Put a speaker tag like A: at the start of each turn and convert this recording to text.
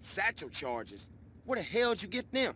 A: Satchel charges? Where the hell'd you
B: get them?